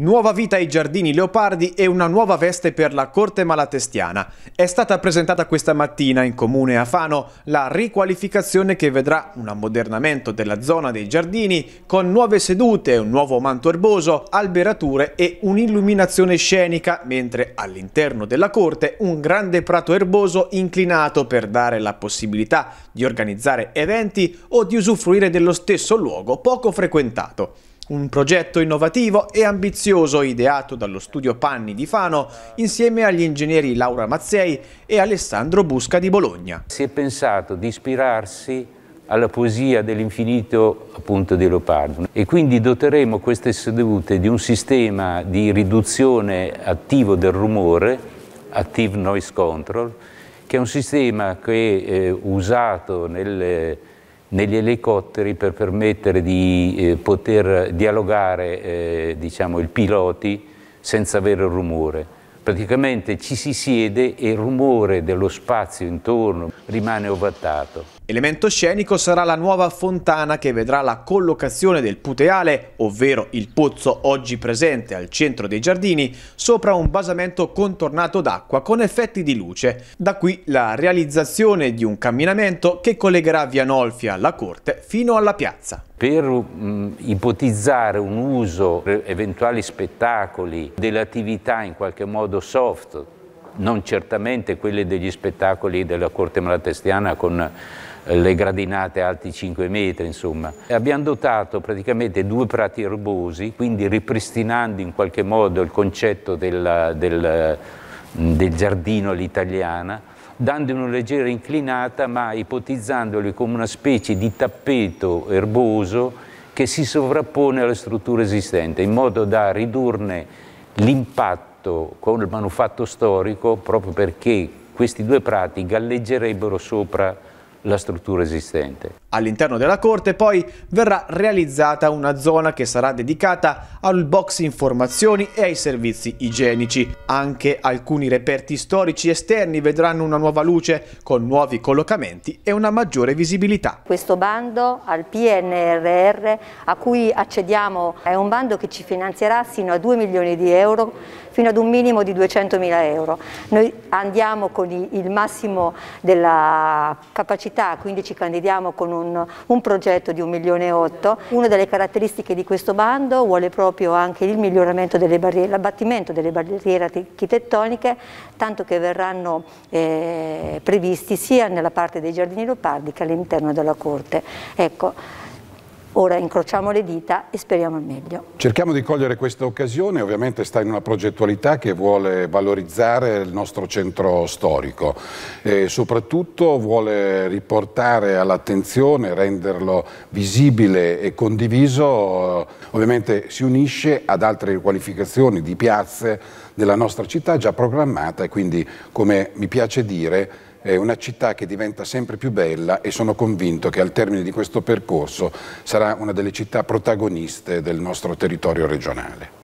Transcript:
Nuova vita ai giardini leopardi e una nuova veste per la corte malatestiana. È stata presentata questa mattina in comune a Fano la riqualificazione che vedrà un ammodernamento della zona dei giardini con nuove sedute, un nuovo manto erboso, alberature e un'illuminazione scenica, mentre all'interno della corte un grande prato erboso inclinato per dare la possibilità di organizzare eventi o di usufruire dello stesso luogo poco frequentato. Un progetto innovativo e ambizioso ideato dallo studio Panni di Fano insieme agli ingegneri Laura Mazzei e Alessandro Busca di Bologna. Si è pensato di ispirarsi alla poesia dell'infinito appunto di Leopardo e quindi doteremo queste sedute di un sistema di riduzione attivo del rumore, Active Noise Control, che è un sistema che è eh, usato nelle negli elicotteri per permettere di eh, poter dialogare eh, diciamo, i piloti senza avere rumore. Praticamente ci si siede e il rumore dello spazio intorno rimane ovattato. Elemento scenico sarà la nuova fontana che vedrà la collocazione del puteale, ovvero il pozzo oggi presente al centro dei giardini, sopra un basamento contornato d'acqua con effetti di luce. Da qui la realizzazione di un camminamento che collegherà via Nolfi alla corte fino alla piazza. Per mh, mm, ipotizzare un uso per eventuali spettacoli delle attività in qualche modo soft non certamente quelle degli spettacoli della corte malatestiana con eh, le gradinate alti 5 metri, insomma. Abbiamo dotato praticamente due prati erbosi, quindi ripristinando in qualche modo il concetto della, del, del giardino all'italiana, dando una leggera inclinata ma ipotizzandoli come una specie di tappeto erboso che si sovrappone alla struttura esistente, in modo da ridurne l'impatto contatto con il manufatto storico proprio perché questi due prati galleggerebbero sopra la struttura esistente. All'interno della corte poi verrà realizzata una zona che sarà dedicata al box informazioni e ai servizi igienici. Anche alcuni reperti storici esterni vedranno una nuova luce con nuovi collocamenti e una maggiore visibilità. Questo bando al PNRR a cui accediamo è un bando che ci finanzierà sino a 2 milioni di euro fino ad un minimo di 200 mila euro. Noi andiamo con il massimo della capacità, quindi ci candidiamo con un un, un progetto di 1 milione e 8. Una delle caratteristiche di questo bando vuole proprio anche il miglioramento delle barriere, l'abbattimento delle barriere architettoniche, tanto che verranno eh, previsti sia nella parte dei giardini leopardi che all'interno della corte. Ecco, Ora incrociamo le dita e speriamo il meglio. Cerchiamo di cogliere questa occasione, ovviamente sta in una progettualità che vuole valorizzare il nostro centro storico e soprattutto vuole riportare all'attenzione, renderlo visibile e condiviso, eh, ovviamente si unisce ad altre riqualificazioni di piazze della nostra città già programmata e quindi, come mi piace dire, è una città che diventa sempre più bella e sono convinto che al termine di questo percorso sarà una delle città protagoniste del nostro territorio regionale.